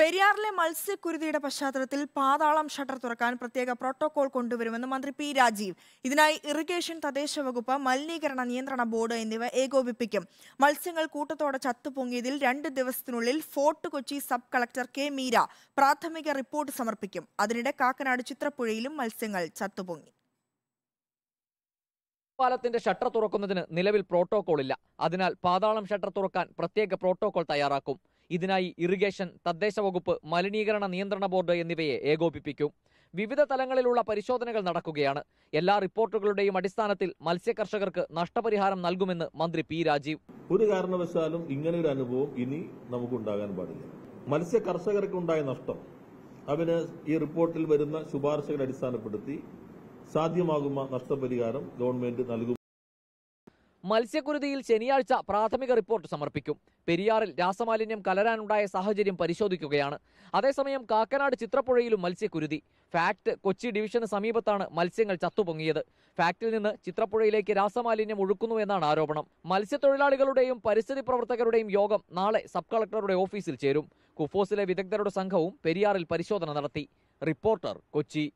പെരിയാറിലെ മത്സ്യക്കുരുതിയുടെ പശ്ചാത്തലത്തിൽ പാതാളം ഷട്ടർ തുറക്കാൻ പ്രത്യേക പ്രോട്ടോകോൾ കൊണ്ടുവരുമെന്ന് മന്ത്രി പി രാജീവ് ഇതിനായി ഇറിഗേഷൻ തദ്ദേശ വകുപ്പ് മലിനീകരണ നിയന്ത്രണ ബോർഡ് എന്നിവ ഏകോപിപ്പിക്കും മത്സ്യങ്ങൾ കൂട്ടത്തോടെ ചത്തുപൊങ്ങിയതിൽ രണ്ട് ദിവസത്തിനുള്ളിൽ fort Kochi sub collector K Meera പ്രാഥമിക റിപ്പോർട്ട് സമർപ്പിക്കും അതിനിടെ കാക്കനാട് ചിത്രപ്പുഴയിലും മത്സ്യങ്ങൾ ചത്തുപൊങ്ങി പാലത്തിന്റെ ഷട്ടർ തുറക്കുന്നതിന് നിലവിൽ പ്രോട്ടോകോൾ ഇല്ല അതിനാൽ പാതാളം ഷട്ടർ തുറക്കാൻ പ്രത്യേക പ്രോട്ടോകോൾ തയ്യാറാക്കും ഇതിനായി ഇറിഗേഷൻ തദ്ദേശ വകുപ്പ് മലിനീകരണ നിയന്ത്രണ ബോർഡ് എന്നിവയെ ഏകോപിപ്പിക്കും വിവിധ തലങ്ങളിലുള്ള പരിശോധനകൾ നടക്കുകയാണ് എല്ലാ റിപ്പോർട്ടുകളുടെയും അടിസ്ഥാനത്തിൽ മത്സ്യ കർഷകർക്ക് നഷ്ടപരിഹാരം നൽകുമെന്ന് മന്ത്രി പി രാജീവ് ഒരു കാരണവശാലും ഇങ്ങനെ ഒരു അനുഭവം ഇനി നമുക്ക് ഉണ്ടാകാൻ പാടില്ല മത്സ്യ കർഷകർക്ക് ഉണ്ടായ നഷ്ടം അവന് ഈ റിപ്പോർട്ടിൽ വരുന്ന ശുപാർശകൾ അടിസ്ഥാനപ്പെടുത്തി സാധ്യമാകുന്ന നഷ്ടപരിഹാരം ഗവൺമെന്റ് നൽകും മത്സ്യക്കുരുതിയിൽ ശനിയാഴ്ച പ്രാഥമിക റിപ്പോർട്ട് സമർപ്പിക്കും പെരിയാറിൽ രാസമാലിന്യം കലരാനുണ്ടായ സാഹചര്യം പരിശോധിക്കുകയാണ് അതേസമയം കാക്കനാട് ചിത്രപ്പുഴയിലും മത്സ്യക്കുരുതി ഫാക്ട് കൊച്ചി ഡിവിഷന് സമീപത്താണ് മത്സ്യങ്ങൾ ചത്തുപൊങ്ങിയത് ഫാക്ടിൽ നിന്ന് ചിത്രപ്പുഴയിലേക്ക് രാസമാലിന്യം ഒഴുക്കുന്നു എന്നാണ് ആരോപണം മത്സ്യത്തൊഴിലാളികളുടെയും പരിസ്ഥിതി പ്രവർത്തകരുടെയും യോഗം നാളെ സബ് കളക്ടറുടെ ഓഫീസിൽ ചേരും കുഫോസിലെ വിദഗ്ധരുടെ സംഘവും പെരിയാറിൽ പരിശോധന നടത്തി റിപ്പോർട്ടർ കൊച്ചി